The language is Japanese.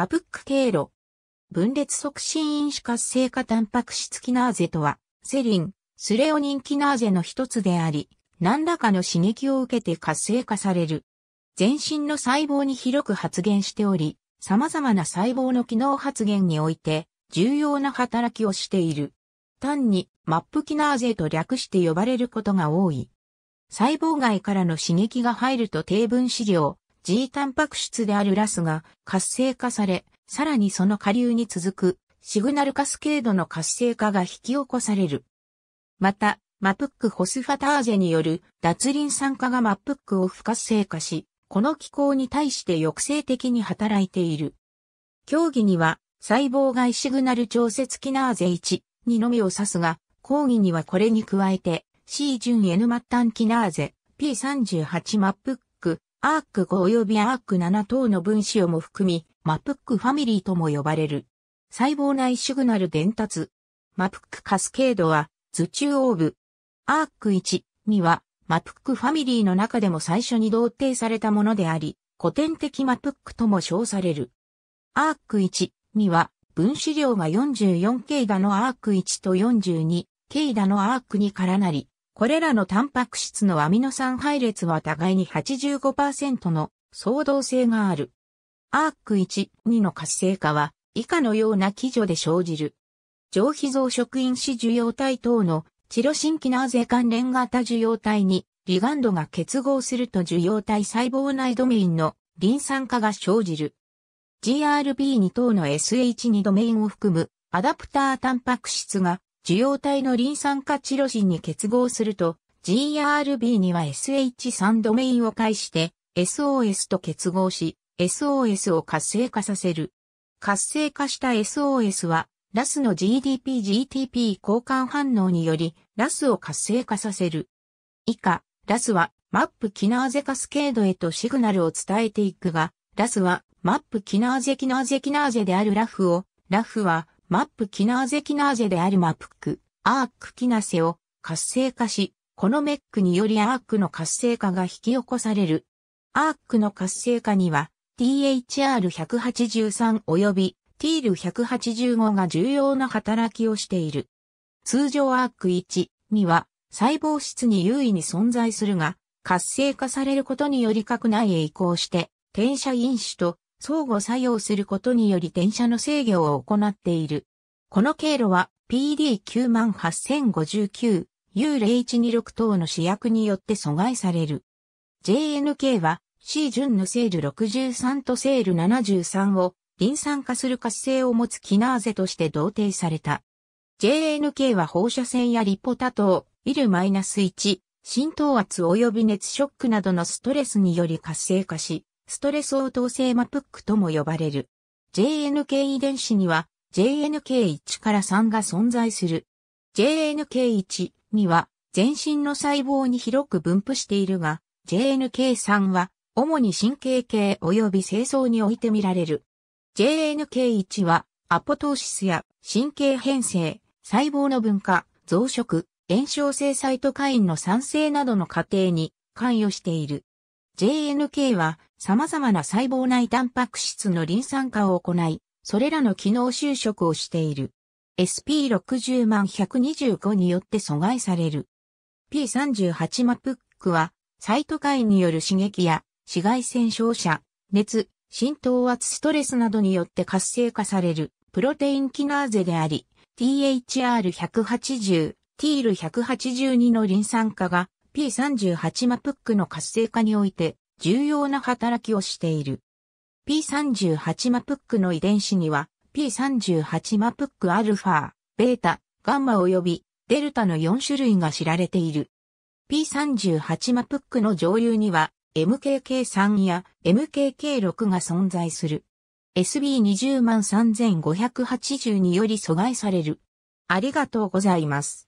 マプック経路。分裂促進因子活性化タンパク質キナーゼとは、セリン、スレオニンキナーゼの一つであり、何らかの刺激を受けて活性化される。全身の細胞に広く発現しており、様々な細胞の機能発現において、重要な働きをしている。単に、マップキナーゼと略して呼ばれることが多い。細胞外からの刺激が入ると低分子量、G タンパク質であるラスが活性化され、さらにその下流に続くシグナルカスケードの活性化が引き起こされる。また、マプックホスファターゼによる脱リン酸化がマプックを不活性化し、この機構に対して抑制的に働いている。競技には細胞外シグナル調節キナーゼ1、2のみを指すが、講義にはこれに加えて C 順 N 末端キナーゼ P38 マップッアーク5及びアーク7等の分子をも含み、マプックファミリーとも呼ばれる。細胞内シグナル伝達。マプックカスケードは、頭中央部。アーク1、2は、マプックファミリーの中でも最初に同定されたものであり、古典的マプックとも称される。アーク1、2は、分子量が 44K だのアーク1と 42K だのアーク2からなり、これらのタンパク質のアミノ酸配列は互いに85%の相同性がある。アーク1、2の活性化は以下のような基準で生じる。上皮増殖因子受容体等のチロシンキナーゼ関連型受容体にリガンドが結合すると受容体細胞内ドメインのリン酸化が生じる。GRB2 等の SH2 ドメインを含むアダプタータンパク質が受容体のリン酸化チロシンに結合すると、GRB には SH3 ドメインを介して SOS と結合し、SOS を活性化させる。活性化した SOS は、ラスの GDP-GTP 交換反応により、ラスを活性化させる。以下、ラスは、マップキナーゼカスケードへとシグナルを伝えていくが、ラスは、マップキナーゼキナーゼキナーゼであるラフを、ラフは、マップキナーゼキナーゼであるマップック、アークキナセを活性化し、このメックによりアークの活性化が引き起こされる。アークの活性化には THR183 及び TIL185 が重要な働きをしている。通常アーク1には細胞質に優位に存在するが、活性化されることにより核内へ移行して、転写因子と相互作用することにより電車の制御を行っている。この経路は PD98059、U0126 等の試薬によって阻害される。JNK は C 順のセール63とセール73をリン酸化する活性を持つキナーゼとして同定された。JNK は放射線やリポタ等、イル -1、浸透圧及び熱ショックなどのストレスにより活性化し、ストレス応答性マプックとも呼ばれる。JNK 遺伝子には JNK1 から3が存在する。JNK1 には全身の細胞に広く分布しているが、JNK3 は主に神経系及び清掃において見られる。JNK1 はアポトーシスや神経変性、細胞の分化、増殖、炎症性サイトカインの産生などの過程に関与している。JNK は様々な細胞内タンパク質のリン酸化を行い、それらの機能修飾をしている。SP60 万125によって阻害される。P38 マプックは、サイトカインによる刺激や、紫外線照射、熱、浸透圧ストレスなどによって活性化される、プロテインキナーゼであり、THR180、TIL182 のリン酸化が、P38 マプックの活性化において、重要な働きをしている。P38 マプックの遺伝子には P38 マプックアルファ、ベータ、ガンマ及びデルタの4種類が知られている。P38 マプックの上流には MKK3 や MKK6 が存在する。SB203,580 により阻害される。ありがとうございます。